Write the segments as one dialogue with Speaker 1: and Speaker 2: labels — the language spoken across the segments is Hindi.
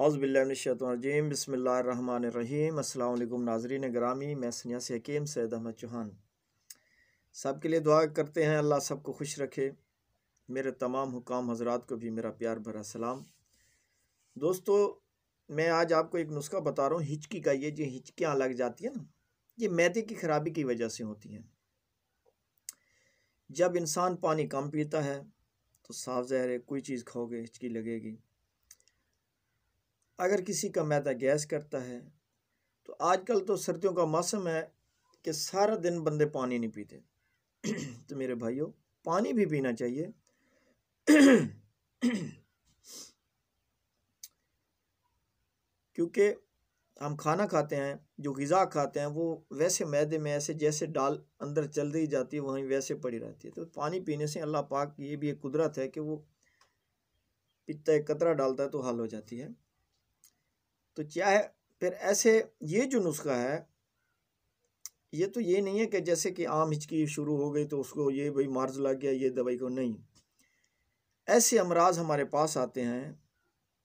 Speaker 1: अज़बिल्लाशतरजीम बसमीम अल्लाम नाजरीन ग्रामी मैं सन्यासी हकीम सैद अहमद चौहान सब के लिए दुआ करते हैं अल्लाह सबको खुश रखे मेरे तमाम हुकाम हजरात को भी मेरा प्यार भरा सलाम दोस्तों मैं आज आपको एक नुस्खा बता रहा हूँ हिचकी का ये जो हिचकियाँ लग जाती हैं ना ये मैदे की खराबी की वजह से होती हैं जब इंसान पानी कम पीता है तो साफ जहर है कोई चीज़ खाओगे हिचकी लगेगी अगर किसी का मैदा गैस करता है तो आजकल तो सर्दियों का मौसम है कि सारा दिन बंदे पानी नहीं पीते तो मेरे भाइयों पानी भी पीना चाहिए क्योंकि हम खाना खाते हैं जो गज़ा खाते हैं वो वैसे मैदे में ऐसे जैसे डाल अंदर चल रही जाती है वहीं वैसे पड़ी रहती है तो पानी पीने से अल्लाह पाक ये भी एक कुदरत है कि वो पित्ता एक कतरा डालता है तो हल हो जाती है तो क्या है फिर ऐसे ये जो नुस्खा है ये तो ये नहीं है कि जैसे कि आम हिचकी शुरू हो गई तो उसको ये भाई मार्ज लग गया ये दवाई को नहीं ऐसे अमराज हमारे पास आते हैं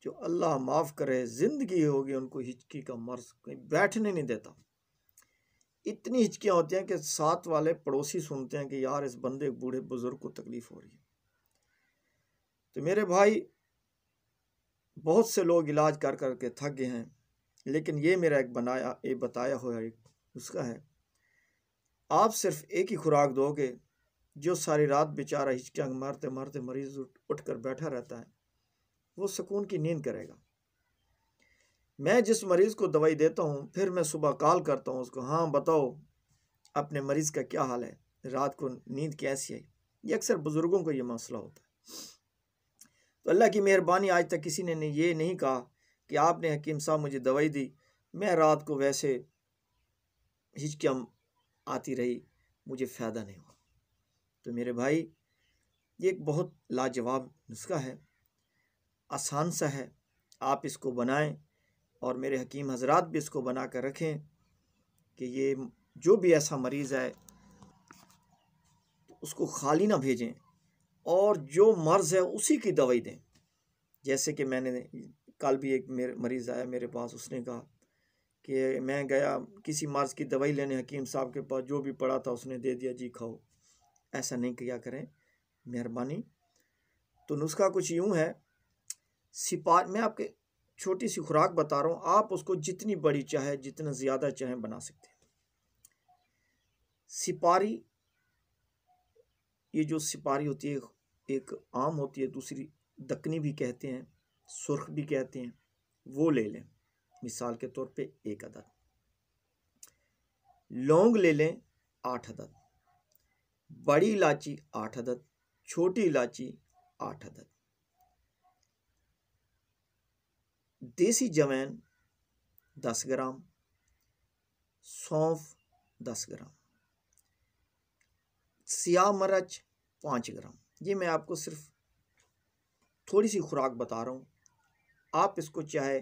Speaker 1: जो अल्लाह माफ़ करे ज़िंदगी होगी उनको हिचकी का मर्ज कहीं बैठने नहीं देता इतनी हिचकियाँ होती हैं कि साथ वाले पड़ोसी सुनते हैं कि यार इस बंदे बूढ़े बुज़ुर्ग को तकलीफ़ हो रही है तो मेरे भाई बहुत से लोग इलाज कर कर के थक गए हैं लेकिन ये मेरा एक बनाया ये बताया हुआ एक उसका है आप सिर्फ एक ही खुराक दोगे जो सारी रात बेचारा हिचकंग मारते मारते मरीज उठ उठ कर बैठा रहता है वो सुकून की नींद करेगा मैं जिस मरीज़ को दवाई देता हूँ फिर मैं सुबह कॉल करता हूँ उसको हाँ बताओ अपने मरीज़ का क्या हाल है रात को नींद कैसी है ये अक्सर बुज़ुर्गों को ये मसला होता है तो अल्लाह की मेहरबानी आज तक किसी ने ये नहीं कहा कि आपने हकीम साहब मुझे दवाई दी मैं रात को वैसे हिचकम आती रही मुझे फ़ायदा नहीं हुआ तो मेरे भाई ये एक बहुत लाजवाब नुस्खा है आसान सा है आप इसको बनाएं और मेरे हकीम हजरात भी इसको बना कर रखें कि ये जो भी ऐसा मरीज़ है तो उसको खाली ना भेजें और जो मर्ज़ है उसी की दवाई दें जैसे कि मैंने कल भी एक मेरे मरीज़ आया मेरे पास उसने कहा कि मैं गया किसी मर्ज़ की दवाई लेने हकीम साहब के पास जो भी पड़ा था उसने दे दिया जी खाओ ऐसा नहीं किया करें मेहरबानी तो नुस्खा कुछ यूँ है सिपा मैं आपके छोटी सी खुराक बता रहा हूँ आप उसको जितनी बड़ी चाहे जितना ज़्यादा चाहे बना सकते हैं सिपारी ये जो सिपारी होती है एक आम होती है दूसरी दकनी भी कहते हैं सुर्ख भी कहते हैं वो ले लें मिसाल के तौर पे एक अदद लौंग ले लें आठ अदद बड़ी इलायची आठ अदद छोटी इलायची आठ अदद देसी जवैन दस ग्राम सौंफ दस ग्राम सियाह मरच पाँच ग्राम ये मैं आपको सिर्फ थोड़ी सी खुराक बता रहा हूँ आप इसको चाहे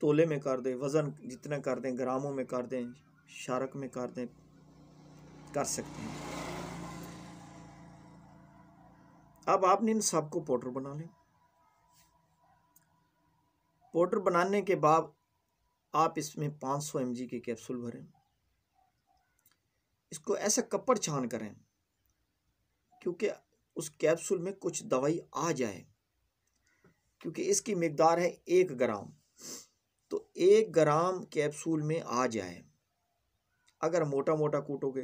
Speaker 1: तोले में कर दें वज़न जितना कर दें ग्रामों में कर दें शारक में कर दें कर सकते हैं अब आपने इन सबको पाउडर बना लें पाउडर बनाने के बाद आप इसमें 500 सौ के कैप्सूल भरें इसको ऐसा कपड़ छान करें क्योंकि उस कैप्सूल में कुछ दवाई आ जाए क्योंकि इसकी मकदार है एक ग्राम तो एक ग्राम कैप्सूल में आ जाए अगर मोटा मोटा कूटोगे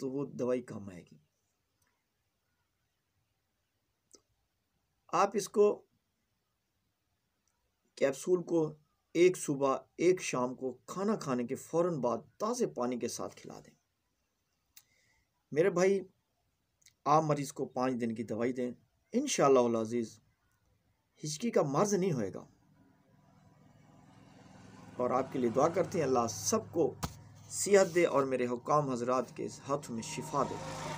Speaker 1: तो वो दवाई कम आएगी आप इसको कैप्सूल को एक सुबह एक शाम को खाना खाने के फौरन बाद ताज़े पानी के साथ खिला दें मेरे भाई आप मरीज़ को पाँच दिन की दवाई दें इन अजीज़ हिचकी का मर्ज नहीं होएगा और आपके लिए दुआ करते हैं अल्लाह सबको सेहत दे और मेरे हुकाम हजरात के हाथ में शिफा दे